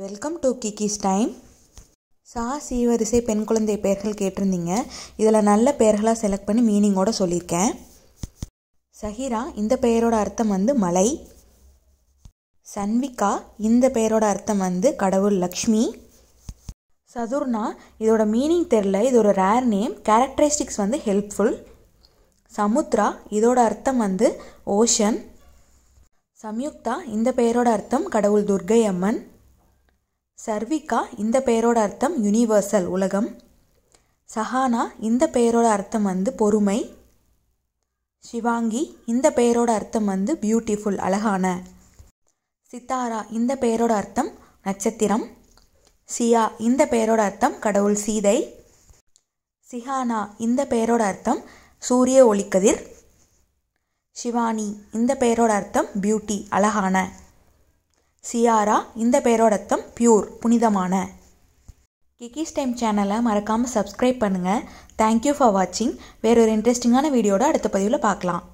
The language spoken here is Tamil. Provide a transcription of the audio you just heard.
வெல்கம் டு கிக்கிஸ் டைம் சா சீவரிசை பெண் குழந்தை பெயர்கள் கேட்டிருந்தீங்க இதில் நல்ல பெயர்களாக செலக்ட் பண்ணி மீனிங்கோட சொல்லியிருக்கேன் சஹிரா இந்த பெயரோட அர்த்தம் வந்து மலை சன்விகா இந்த பெயரோட அர்த்தம் வந்து கடவுள் லக்ஷ்மி சதுர்னா இதோட மீனிங் தெரில இது ஒரு ரேர் நேம் கேரக்டரிஸ்டிக்ஸ் வந்து ஹெல்ப்ஃபுல் சமுத்ரா இதோட அர்த்தம் வந்து ஓஷன் சம்யுக்தா இந்த பெயரோட அர்த்தம் கடவுள் துர்கை அம்மன் சர்விகா இந்த பெயரோட அர்த்தம் யூனிவர்சல் உலகம் சஹானா இந்த பெயரோட அர்த்தம் வந்து பொறுமை சிவாங்கி இந்த பெயரோட அர்த்தம் வந்து பியூட்டிஃபுல் அழகான சித்தாரா இந்த பெயரோட அர்த்தம் நட்சத்திரம் சியா இந்த பெயரோட அர்த்தம் கடவுள் சீதை சிஹானா இந்த பெயரோட அர்த்தம் சூரிய ஒளிக்கதிர் சிவானி இந்த பெயரோட அர்த்தம் பியூட்டி அழகான சியாரா இந்த பேரோட அர்த்தம் பியூர் புனிதமான கிக்கிஸ் டைம் சேனலை மறக்காமல் சப்ஸ்கிரைப் பண்ணுங்கள் தேங்க்யூ ஃபார் வாட்சிங் வேறொரு இன்ட்ரெஸ்டிங்கான வீடியோட அடுத்த பதிவில் பார்க்கலாம்